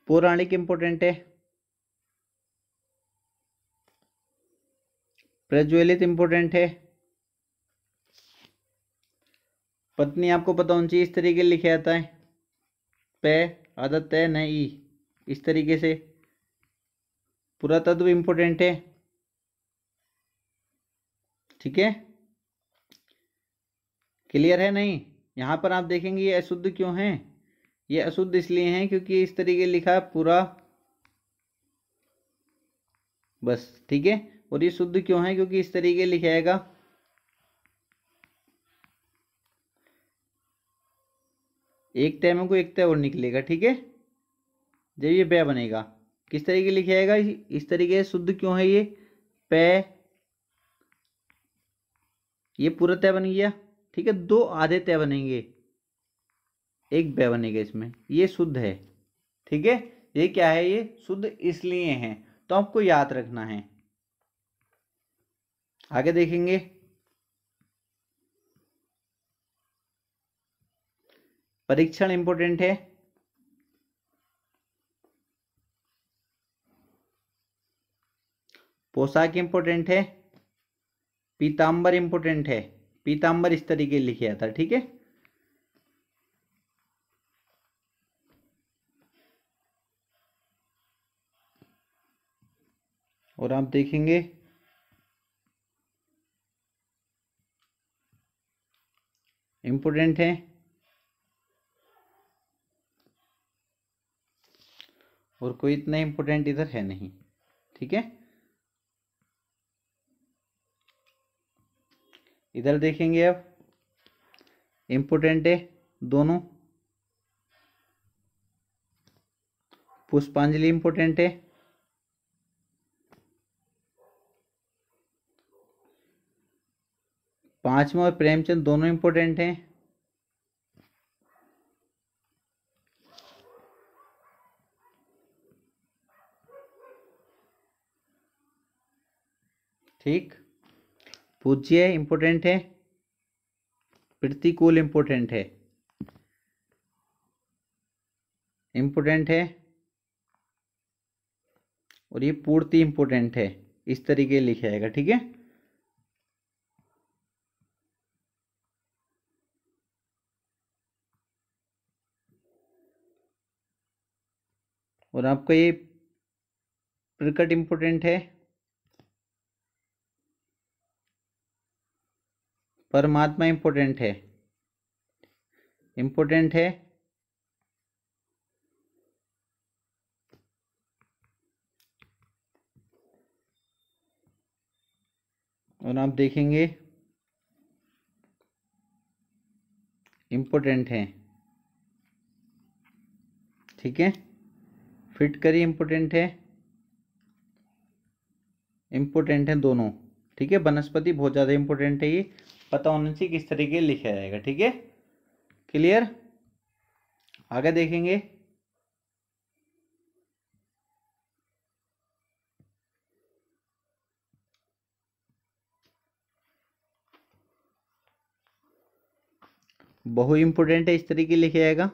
पौराणिक इंपोर्टेंट है प्रज्वलित इंपॉर्टेंट है पत्नी आपको पता होनी चाहिए इस तरीके लिखे आता है पे आदत है न ई इस तरीके से पुरातत्व इंपॉर्टेंट है ठीक है क्लियर है नहीं यहाँ पर आप देखेंगे ये अशुद्ध क्यों है ये अशुद्ध इसलिए है क्योंकि इस तरीके लिखा पूरा बस ठीक है और ये शुद्ध क्यों है क्योंकि इस तरीके लिखाएगा एक तय को एक तय और निकलेगा ठीक है जब ये बे बनेगा किस तरीके लिखे जाएगा इस तरीके से शुद्ध क्यों है ये पै ये पूरा तय बन गया ठीक है दो आधे तय बनेंगे एक बै बनेगा इसमें ये शुद्ध है ठीक है ये क्या है ये शुद्ध इसलिए है तो आपको याद रखना है आगे देखेंगे परीक्षण इंपॉर्टेंट है पोशाक इंपोर्टेंट है पीताम्बर इंपोर्टेंट है पीताम्बर इस तरीके लिखे था ठीक है और आप देखेंगे इंपोर्टेंट है और कोई इतना इंपोर्टेंट इधर है नहीं ठीक है इधर देखेंगे अब इम्पोर्टेंट है दोनों पुष्पांजलि इम्पोर्टेंट है पांचवा और प्रेमचंद दोनों इंपॉर्टेंट हैं ठीक पूज्य इंपोर्टेंट है प्रतिकूल इंपोर्टेंट है इंपोर्टेंट है और ये पूर्ति इंपोर्टेंट है इस तरीके लिखा जाएगा ठीक है और आपका ये प्रकट इंपोर्टेंट है परमात्मा इंपोर्टेंट है इंपोर्टेंट है और आप देखेंगे इंपोर्टेंट है ठीक है फिट करी इंपोर्टेंट है इंपोर्टेंट है दोनों ठीक है वनस्पति बहुत ज़्यादा इंपोर्टेंट है ये पता होना चाहिए किस तरीके लिखा जाएगा ठीक है क्लियर आगे देखेंगे बहुत इंपॉर्टेंट है इस तरीके लिखे जाएगा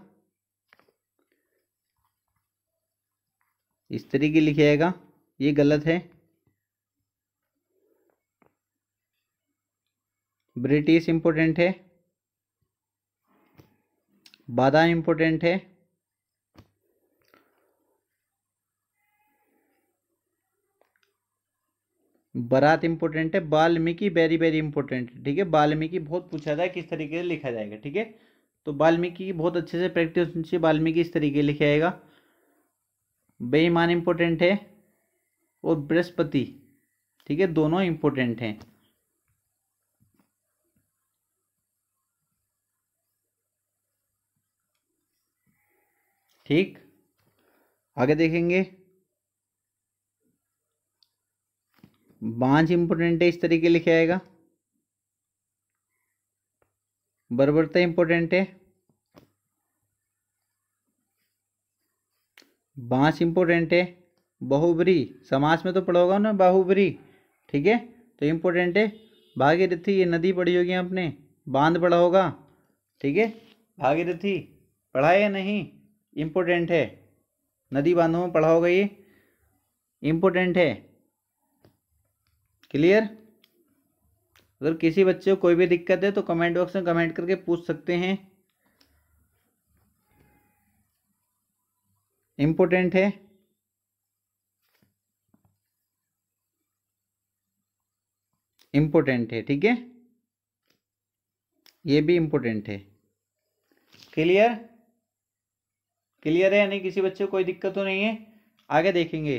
इस तरीके लिखे जाएगा ये गलत है ब्रिटिश इम्पोर्टेंट है बादाम इम्पोर्टेंट है बरात इंपोर्टेंट है बाल्मीकि वेरी वेरी इंपॉर्टेंट है ठीक है बाल्मीकि बहुत पूछा था किस तरीके से लिखा जाएगा ठीक है तो बाल्मीकि की बहुत अच्छे से प्रैक्टिस होनी चाहिए बाल्मीकि इस तरीके से लिखा जाएगा बेईमान इंपॉर्टेंट है और बृहस्पति ठीक है दोनों इंपॉर्टेंट हैं ठीक आगे देखेंगे बांझ इंपोर्टेंट है इस तरीके लिखे आएगा बर्बरता इंपोर्टेंट है बांस इंपोर्टेंट है बहुबरी समाज में तो पढ़ा होगा ना बाहुबरी ठीक है तो इम्पोर्टेंट है भागीरथी ये नदी पढ़ी होगी आपने बांध पढ़ा होगा ठीक है भागीरथी पढ़ा या नहीं इम्पोर्टेंट है नदी बांधों में पढ़ा होगा ये इम्पोर्टेंट है क्लियर अगर किसी बच्चे को कोई भी दिक्कत है तो कमेंट बॉक्स में कमेंट करके पूछ सकते हैं इम्पोर्टेंट है इम्पोर्टेंट है ठीक है ये भी इम्पोर्टेंट है क्लियर क्लियर है यानी किसी बच्चे को कोई दिक्कत तो नहीं है आगे देखेंगे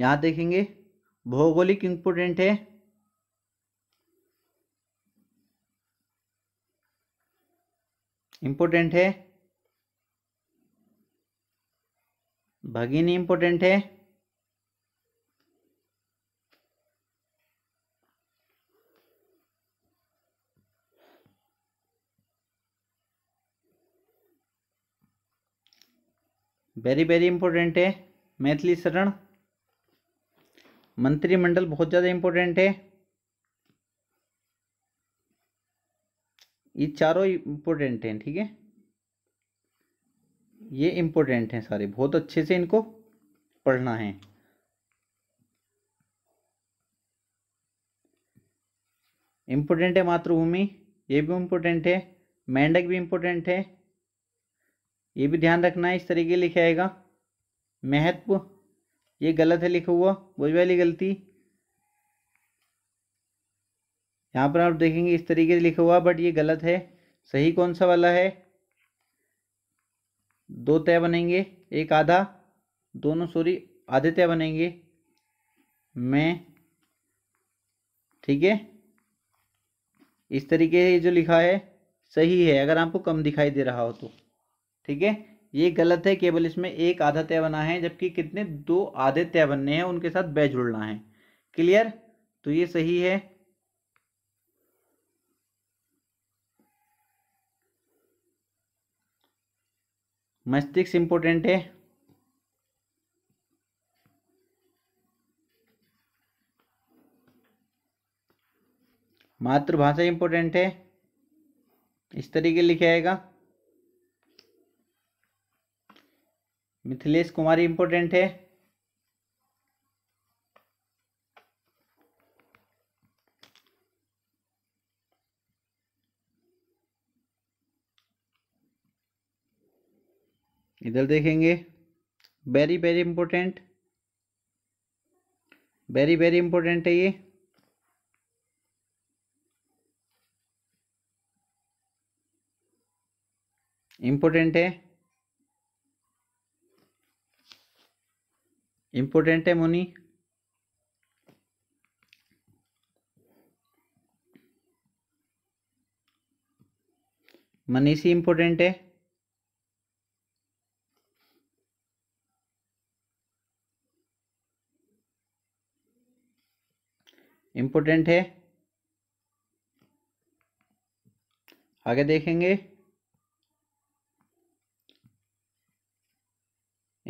यहां देखेंगे भौगोलिक इंपोर्टेंट है इंपोर्टेंट है भगिनी इंपोर्टेंट है वेरी वेरी इंपॉर्टेंट है मैथिली शरण मंत्रिमंडल बहुत ज़्यादा इंपॉर्टेंट है ये चारों इम्पोर्टेंट हैं ठीक है ये इम्पोर्टेंट हैं सारे बहुत अच्छे से इनको पढ़ना है इम्पोर्टेंट है मातृभूमि ये भी इम्पोर्टेंट है मेंढक भी इम्पोर्टेंट है ये भी ध्यान रखना है इस तरीके लिखा आएगा महत्व ये गलत है लिखा हुआ बोझ वाली गलती यहाँ पर आप देखेंगे इस तरीके से लिखा हुआ बट ये गलत है सही कौन सा वाला है दो तय बनेंगे एक आधा दोनों सॉरी आधे तय बनेंगे मैं ठीक है इस तरीके से जो लिखा है सही है अगर आपको कम दिखाई दे रहा हो तो ठीक है ये गलत है केवल इसमें एक आधा तय बना है जबकि कितने दो आधे तय बनने हैं उनके साथ बै जुड़ना है क्लियर तो ये सही है मस्तिष्क इंपोर्टेंट है मातृभाषा इंपोर्टेंट है इस तरीके लिखे आएगा मिथिलेश कुमारी इंपॉर्टेंट है इधर देखेंगे very very important very very important है ये इंपॉर्टेंट है इम्पोर्टेंट है मोनी मनीषी इम्पोर्टेंट है इम्पोर्टेंट है आगे देखेंगे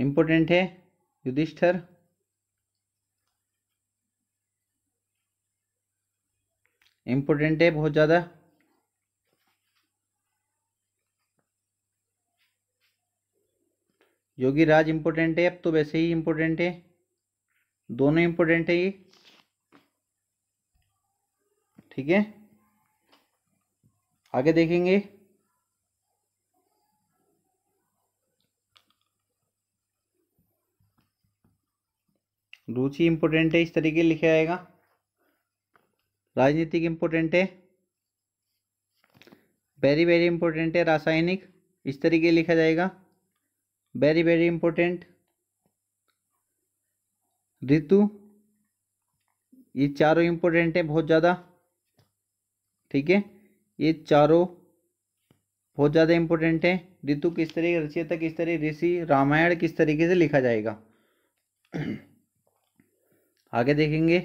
इम्पोर्टेंट है युधिष्ठर इंपोर्टेंट है बहुत ज़्यादा योगी राज इंपोर्टेंट है अब तो वैसे ही इंपोर्टेंट है दोनों इंपोर्टेंट है ये ठीक है आगे देखेंगे रुचि इम्पोर्टेंट है इस तरीके लिखा जाएगा राजनीतिक इम्पोर्टेंट है वेरी वेरी इंपोर्टेंट है रासायनिक इस तरीके लिखा जाएगा वेरी वेरी इंपोर्टेंट ऋतु ये चारों इम्पोर्टेंट है बहुत ज़्यादा ठीक है ये चारों बहुत ज़्यादा इम्पोर्टेंट है ऋतु किस तरीके रचियता किस तरीके ऋषि रामायण किस तरीके से लिखा जाएगा आगे देखेंगे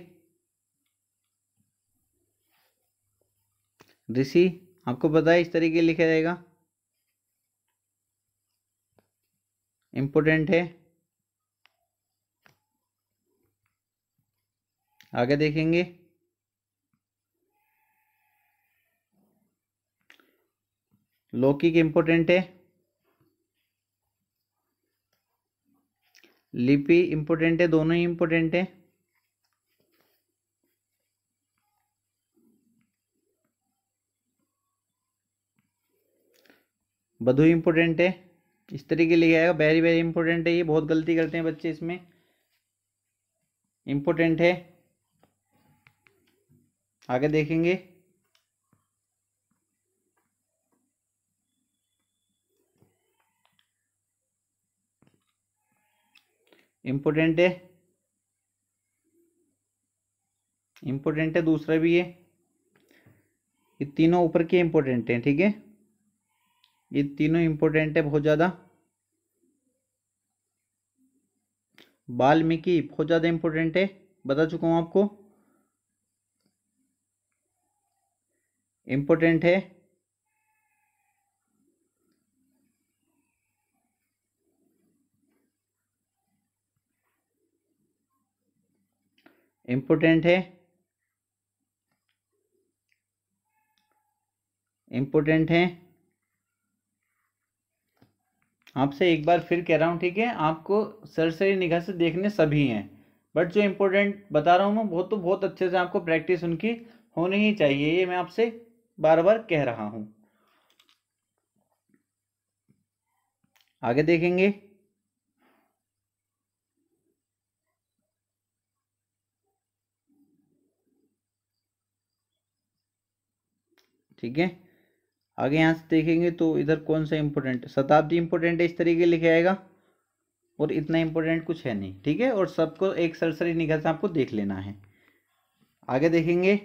ऋषि आपको पता है इस तरीके लिखा जाएगा इंपोर्टेंट है आगे देखेंगे लौकिक इंपोर्टेंट है लिपि इंपोर्टेंट है दोनों ही इंपोर्टेंट है बधु इम्पोर्टेंट है इस तरीके लिखा जाएगा वेरी वेरी इंपॉर्टेंट है ये बहुत गलती करते हैं बच्चे इसमें इम्पोर्टेंट है आगे देखेंगे इम्पोर्टेंट है इम्पोर्टेंट है दूसरा भी ये ये तीनों ऊपर के इम्पोर्टेंट हैं ठीक है थीके? ये तीनों इंपोर्टेंट है बहुत ज़्यादा वाल्मीकि बहुत ज़्यादा इंपॉर्टेंट है बता चुका हूँ आपको इम्पोर्टेंट है इम्पोर्टेंट है इम्पोर्टेंट है आपसे एक बार फिर कह रहा हूँ ठीक है आपको सरसरी निगाह से देखने सभी हैं बट जो इम्पोर्टेंट बता रहा हूँ मैं वो तो बहुत अच्छे से आपको प्रैक्टिस उनकी होनी ही चाहिए ये मैं आपसे बार बार कह रहा हूँ आगे देखेंगे ठीक है आगे यहाँ से देखेंगे तो इधर कौन सा इम्पोर्टेंट शताब्दी इम्पोर्टेंट है इस तरीके लिखे आएगा और इतना इम्पोर्टेंट कुछ है नहीं ठीक है और सबको एक सरसरी निगाह से आपको देख लेना है आगे देखेंगे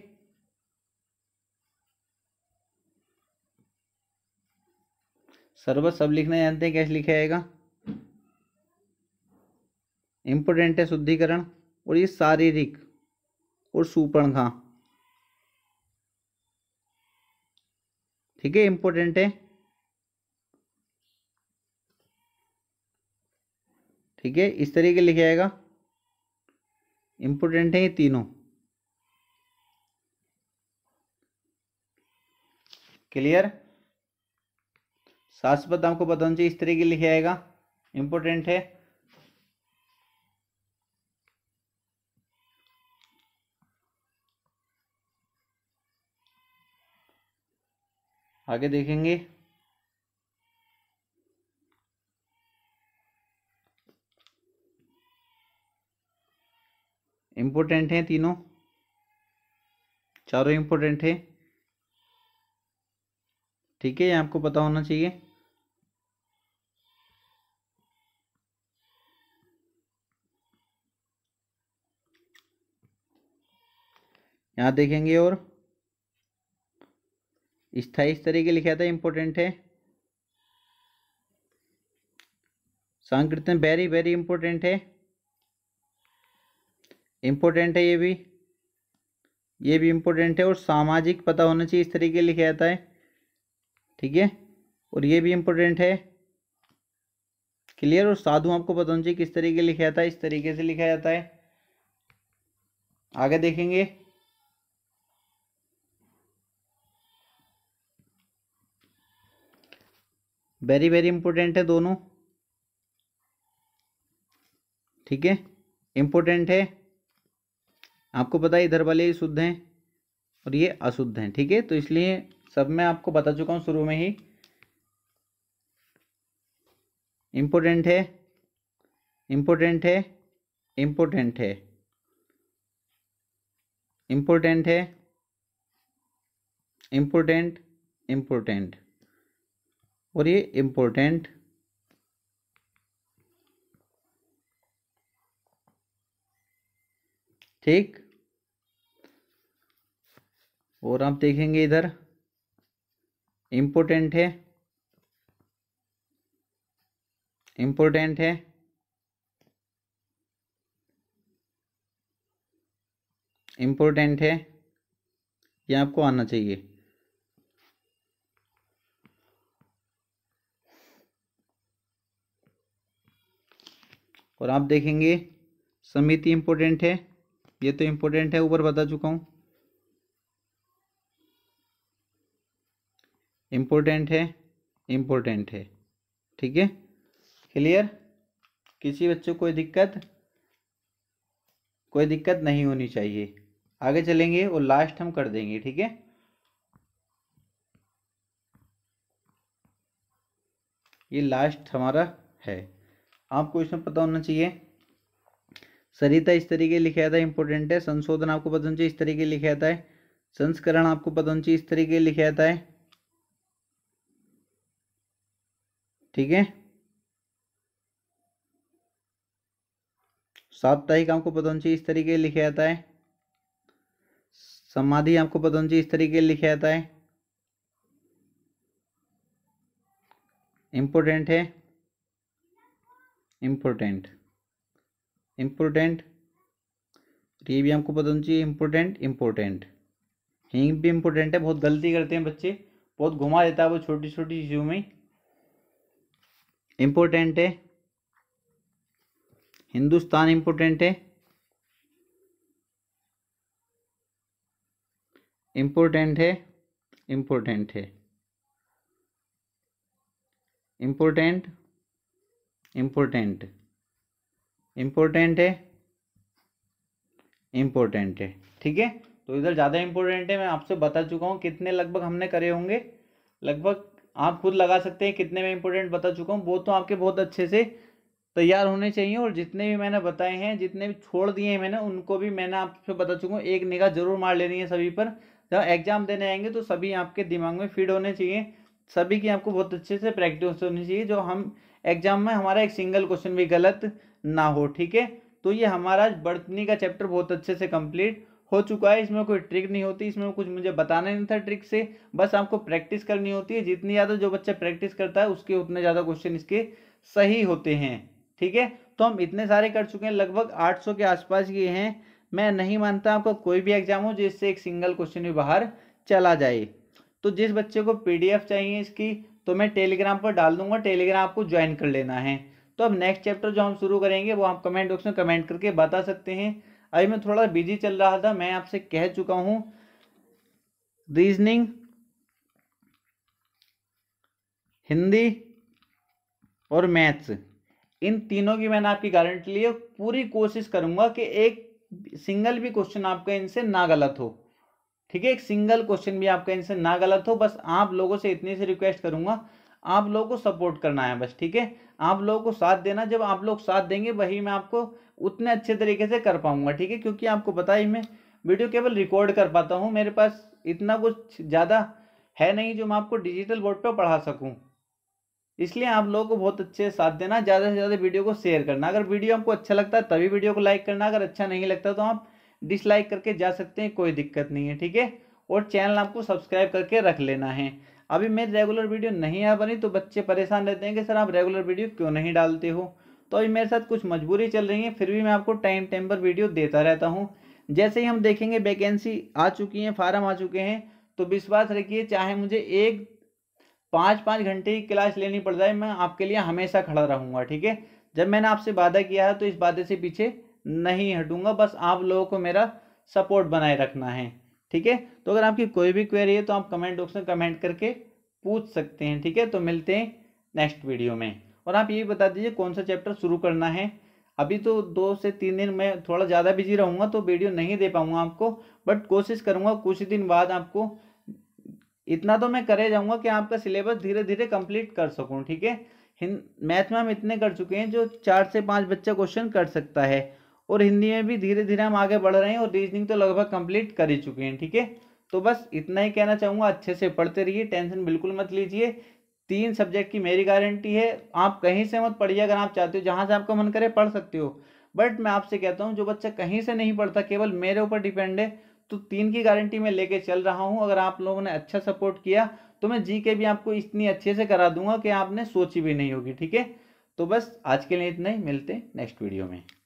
सर्वत सब लिखना जानते हैं कैसे लिखा जाएगा इम्पोर्टेंट है शुद्धिकरण और ये शारीरिक और सुपर्णखा ठीक है इंपोर्टेंट है ठीक है इस तरीके लिखे आएगा इंपोर्टेंट है ये तीनों क्लियर साथ पद आपको बताना चाहिए इस तरीके लिखे आएगा इंपोर्टेंट है आगे देखेंगे इम्पोर्टेंट हैं तीनों चारों इम्पोर्टेंट हैं ठीक है ये आपको पता होना चाहिए यहाँ देखेंगे और स्थाई इस तरीके लिखा था इंपोर्टेंट है संकीर्तन वेरी वेरी इंपॉर्टेंट है इम्पोर्टेंट है ये भी ये भी इम्पोर्टेंट है और सामाजिक पता होना चाहिए इस तरीके लिखा जाता है ठीक है और ये भी इंपोर्टेंट है क्लियर और साधु आपको पता होना चाहिए किस तरीके लिखा जाता है इस तरीके से लिखा जाता है आगे देखेंगे वेरी वेरी इंपॉर्टेंट है दोनों ठीक है इंपॉर्टेंट है आपको पता है इधर वाले शुद्ध हैं और ये अशुद्ध हैं ठीक है तो इसलिए सब मैं आपको बता चुका हूँ शुरू में ही इम्पोर्टेंट है इम्पोर्टेंट है इम्पोर्टेंट है इम्पोर्टेंट है इम्पोर्टेंट इम्पोर्टेंट और ये इम्पोर्टेंट ठीक और आप देखेंगे इधर इम्पोर्टेंट है इम्पोर्टेंट है इम्पोर्टेंट है ये आपको आना चाहिए और आप देखेंगे समिति इम्पोर्टेंट है ये तो इम्पोर्टेंट है ऊपर बता चुका हूँ इम्पोर्टेंट है इम्पोर्टेंट है ठीक है क्लियर किसी बच्चों कोई दिक्कत कोई दिक्कत नहीं होनी चाहिए आगे चलेंगे और लास्ट हम कर देंगे ठीक है ये लास्ट हमारा है आपको इसमें पता होना चाहिए सरिता इस तरीके लिखा जाता है इंपॉर्टेंट है संशोधन आपको पता होना चाहिए इस तरीके लिखा जाता है संस्करण आपको पता होना चाहिए इस तरीके लिखा जाता है ठीक है साप्ताहिक आपको पता होना चाहिए इस तरीके लिखा जाता है समाधि आपको पता होना चाहिए इस तरीके लिखा जाता है इंपॉर्टेंट है इम्पोर्टेंट इम्पोर्टेंट ये भी हमको पता होना चाहिए इम्पोर्टेंट इम्पोर्टेंट हिंग भी इम्पोर्टेंट है बहुत गलती करते हैं बच्चे बहुत घुमा देता है वो छोटी छोटी चीज़ों में इम्पोर्टेंट है हिंदुस्तान इम्पोर्टेंट है इम्पोर्टेंट है इम्पोर्टेंट है इम्पोर्टेंट इम्पोर्टेंट इम्पोर्टेंट है इम्पोर्टेंट है ठीक है तो इधर ज़्यादा इम्पोर्टेंट है मैं आपसे बता चुका हूँ कितने लगभग हमने करे होंगे लगभग आप खुद लगा सकते हैं कितने में इम्पोर्टेंट बता चुका हूँ वो तो आपके बहुत अच्छे से तैयार होने चाहिए और जितने भी मैंने बताए हैं जितने भी छोड़ दिए हैं मैंने उनको भी मैंने आपसे बता चुका हूँ एक निगाह जरूर मार लेनी है सभी पर जब एग्जाम देने आएंगे तो सभी आपके दिमाग में फीड होने चाहिए सभी की आपको बहुत अच्छे से प्रैक्टिस होनी चाहिए जो हम एग्जाम में हमारा एक सिंगल क्वेश्चन भी गलत ना हो ठीक है तो ये हमारा बर्तनी का चैप्टर बहुत अच्छे से कंप्लीट हो चुका है इसमें कोई ट्रिक नहीं होती इसमें कुछ मुझे बताना नहीं था ट्रिक से बस आपको प्रैक्टिस करनी होती है जितनी ज़्यादा जो बच्चा प्रैक्टिस करता है उसके उतने ज़्यादा क्वेश्चन इसके सही होते हैं ठीक है तो हम इतने सारे कर चुके हैं लगभग 800 के आसपास ये हैं मैं नहीं मानता आपका कोई भी एग्जाम हो जिससे एक सिंगल क्वेश्चन भी बाहर चला जाए तो जिस बच्चे को पी चाहिए इसकी तो मैं टेलीग्राम पर डाल दूंगा टेलीग्राम आपको ज्वाइन कर लेना है तो अब नेक्स्ट चैप्टर जो हम शुरू करेंगे वो आप कमेंट बॉक्स में कमेंट करके बता सकते हैं अभी मैं थोड़ा बिजी चल रहा था मैं आपसे कह चुका हूँ रीजनिंग हिंदी और मैथ्स इन तीनों की मैंने आपकी गारंटी है पूरी कोशिश करूंगा कि एक सिंगल भी क्वेश्चन आपका इनसे ना गलत हो ठीक है एक सिंगल क्वेश्चन भी आपका आंसर ना गलत हो बस आप लोगों से इतनी से रिक्वेस्ट करूंगा आप लोगों को सपोर्ट करना है बस ठीक है आप लोगों को साथ देना जब आप लोग साथ देंगे वही मैं आपको उतने अच्छे तरीके से कर पाऊंगा ठीक है क्योंकि आपको पता ही मैं वीडियो केवल रिकॉर्ड कर पाता हूँ मेरे पास इतना कुछ ज़्यादा है नहीं जो मैं आपको डिजिटल बोर्ड पर पढ़ा सकूँ इसलिए आप लोगों को बहुत अच्छे साथ देना ज़्यादा से ज़्यादा वीडियो को शेयर करना अगर वीडियो आपको अच्छा लगता है तभी वीडियो को लाइक करना अगर अच्छा नहीं लगता तो आप डिसलाइक करके जा सकते हैं कोई दिक्कत नहीं है ठीक है और चैनल आपको सब्सक्राइब करके रख लेना है अभी मेरी रेगुलर वीडियो नहीं आ बनी तो बच्चे परेशान रहते हैं कि सर आप रेगुलर वीडियो क्यों नहीं डालते हो तो अभी मेरे साथ कुछ मजबूरी चल रही है फिर भी मैं आपको टाइम टाइम पर वीडियो देता रहता हूँ जैसे ही हम देखेंगे वैकेंसी आ चुकी है फार्म आ चुके हैं तो विश्वास रखिए चाहे मुझे एक पाँच पाँच घंटे की क्लास लेनी पड़ जाए मैं आपके लिए हमेशा खड़ा रहूँगा ठीक है जब मैंने आपसे वादा किया है तो इस वादे से पीछे नहीं हटूंगा बस आप लोगों को मेरा सपोर्ट बनाए रखना है ठीक है तो अगर आपकी कोई भी क्वेरी है तो आप कमेंट बॉक्स में कमेंट करके पूछ सकते हैं ठीक है तो मिलते हैं नेक्स्ट वीडियो में और आप ये बता दीजिए कौन सा चैप्टर शुरू करना है अभी तो दो से तीन दिन मैं थोड़ा ज़्यादा बिजी रहूँगा तो वीडियो नहीं दे पाऊँगा आपको बट कोशिश करूँगा कुछ दिन बाद आपको इतना तो मैं करे जाऊँगा कि आपका सिलेबस धीरे धीरे कंप्लीट कर सकूँ ठीक है मैथ में हम इतने कर चुके हैं जो चार से पाँच बच्चा क्वेश्चन कर सकता है और हिंदी में भी धीरे धीरे हम आगे बढ़ रहे हैं और रीजनिंग तो लगभग कंप्लीट कर ही चुके हैं ठीक है तो बस इतना ही कहना चाहूँगा अच्छे से पढ़ते रहिए टेंशन बिल्कुल मत लीजिए तीन सब्जेक्ट की मेरी गारंटी है आप कहीं से मत पढ़िए अगर आप चाहते हो जहाँ से आपका मन करे पढ़ सकते हो बट मैं आपसे कहता हूँ जो बच्चा कहीं से नहीं पढ़ता केवल मेरे ऊपर डिपेंड है तो तीन की गारंटी मैं लेके चल रहा हूँ अगर आप लोगों ने अच्छा सपोर्ट किया तो मैं जी के भी आपको इतनी अच्छे से करा दूंगा कि आपने सोची भी नहीं होगी ठीक है तो बस आज के लिए इतना ही मिलते नेक्स्ट वीडियो में